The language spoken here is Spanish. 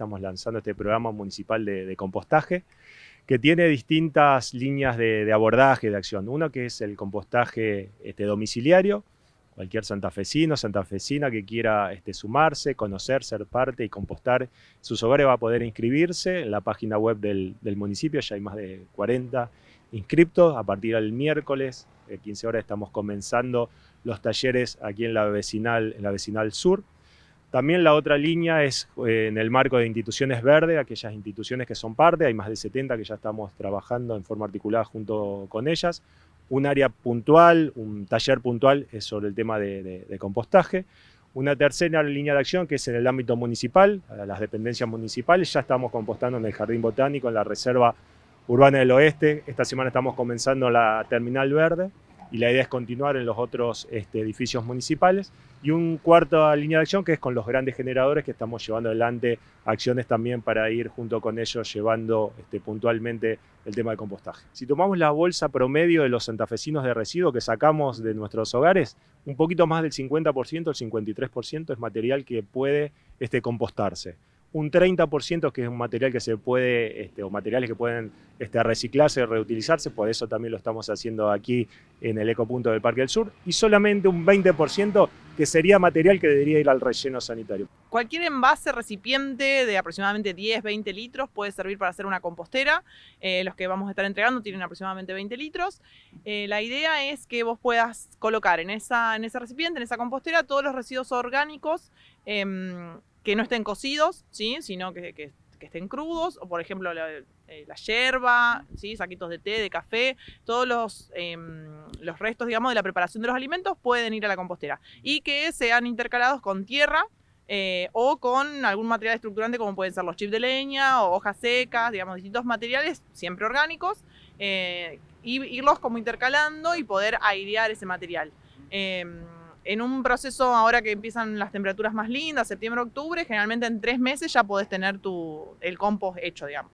Estamos lanzando este programa municipal de, compostaje que tiene distintas líneas de, abordaje de acción. Una que es el compostaje este, domiciliario, cualquier santafesino, santafesina que quiera este, sumarse, conocer, ser parte y compostar sus hogares va a poder inscribirse en la página web del, municipio, ya hay más de 40 inscriptos. A partir del miércoles, 15 eh, horas, estamos comenzando los talleres aquí en la vecinal, en la vecinal sur. También la otra línea es eh, en el marco de instituciones verdes, aquellas instituciones que son parte, hay más de 70 que ya estamos trabajando en forma articulada junto con ellas. Un área puntual, un taller puntual es sobre el tema de, compostaje. Una tercera línea de acción que es en el ámbito municipal, las dependencias municipales, ya estamos compostando en el Jardín Botánico, en la Reserva Urbana del Oeste. Esta semana estamos comenzando la Terminal Verde y la idea es continuar en los otros este, edificios municipales. Y un cuarto línea de acción que es con los grandes generadores que estamos llevando adelante acciones también para ir junto con ellos llevando este, puntualmente el tema de compostaje. Si tomamos la bolsa promedio de los santafesinos de residuos que sacamos de nuestros hogares, un poquito más del 50%, el 53% es material que puede este, compostarse un 30% que es un material que se puede, este, o materiales que pueden este, reciclarse, reutilizarse, por eso también lo estamos haciendo aquí en el ecopunto del Parque del Sur, y solamente un 20% que sería material que debería ir al relleno sanitario. Cualquier envase recipiente de aproximadamente 10, 20 litros puede servir para hacer una compostera. Eh, los que vamos a estar entregando tienen aproximadamente 20 litros. Eh, la idea es que vos puedas colocar en, esa, en ese recipiente, en esa compostera, todos los residuos orgánicos em, que no estén cocidos, ¿sí? sino que, estén crudos, o por ejemplo la, hierba, eh, yerba, ¿sí? saquitos de té, de café, todos em, los, restos, digamos, de la preparación de los alimentos pueden ir a la compostera. Y que sean intercalados con tierra, eh, o con algún material estructurante como pueden ser los chips de leña o hojas secas, digamos, distintos materiales, siempre orgánicos, eh, y irlos como intercalando y poder airear ese material. Em, en un proceso ahora que empiezan las temperaturas más lindas, septiembre, octubre, generalmente en tres meses ya podés tener tu, el compost hecho, digamos.